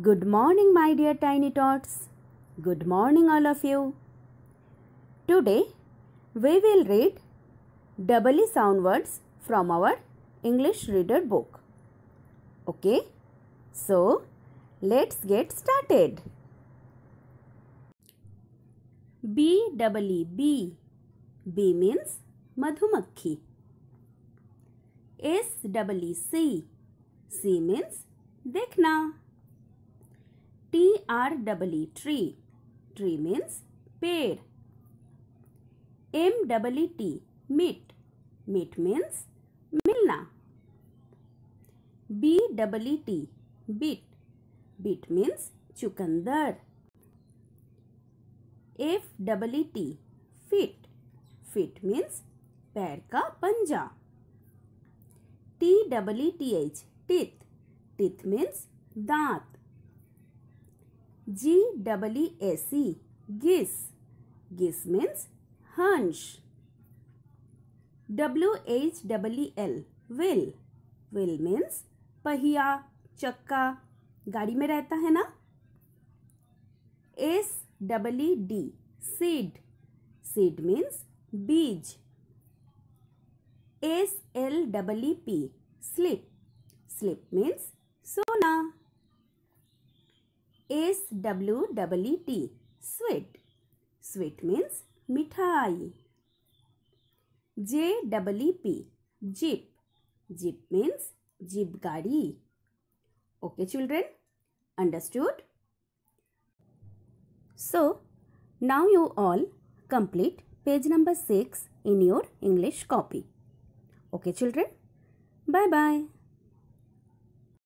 Good morning, my dear tiny tots. Good morning, all of you. Today, we will read doubly sound words from our English reader book. Okay, so let's get started. B doubly B. B means Madhumakhi. S doubly C. C means Dekna. T R double E tree tree means पेड़ M double E T meet meet means मिलना B double E T beet beet means चुकंदर F double E T feet feet means पैर का पंजा T double E T H teeth teeth means दांत G double A C geese geese means हंस W H double L wheel wheel means पहिया चक्का गाड़ी में रहता है ना S W D seed seed means बीज S L W P slip slip means सोना S W W T sweet sweet means मिठाई J W P jeep jeep means jeep गाड़ी okay children understood so now you all complete page number six in your English copy okay children bye bye